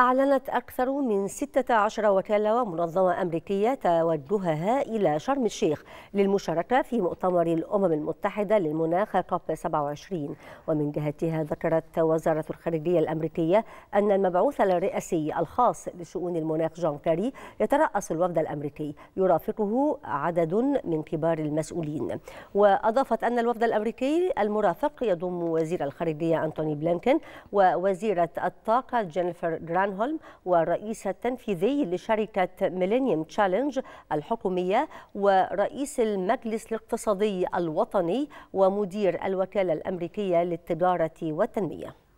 أعلنت أكثر من 16 وكالة ومنظمة أمريكية توجهها إلى شرم الشيخ للمشاركة في مؤتمر الأمم المتحدة للمناخ كوب 27 ومن جهتها ذكرت وزارة الخارجية الأمريكية أن المبعوث الرئاسي الخاص لشؤون المناخ جون كاري يترأس الوفد الأمريكي يرافقه عدد من كبار المسؤولين وأضافت أن الوفد الأمريكي المرافق يضم وزير الخارجية أنتوني بلينكن ووزيرة الطاقة جينيفر جراند ستانهولم والرئيس التنفيذي لشركة ميلينيوم تشالنج الحكومية ورئيس المجلس الاقتصادي الوطني ومدير الوكالة الأمريكية للتجارة والتنمية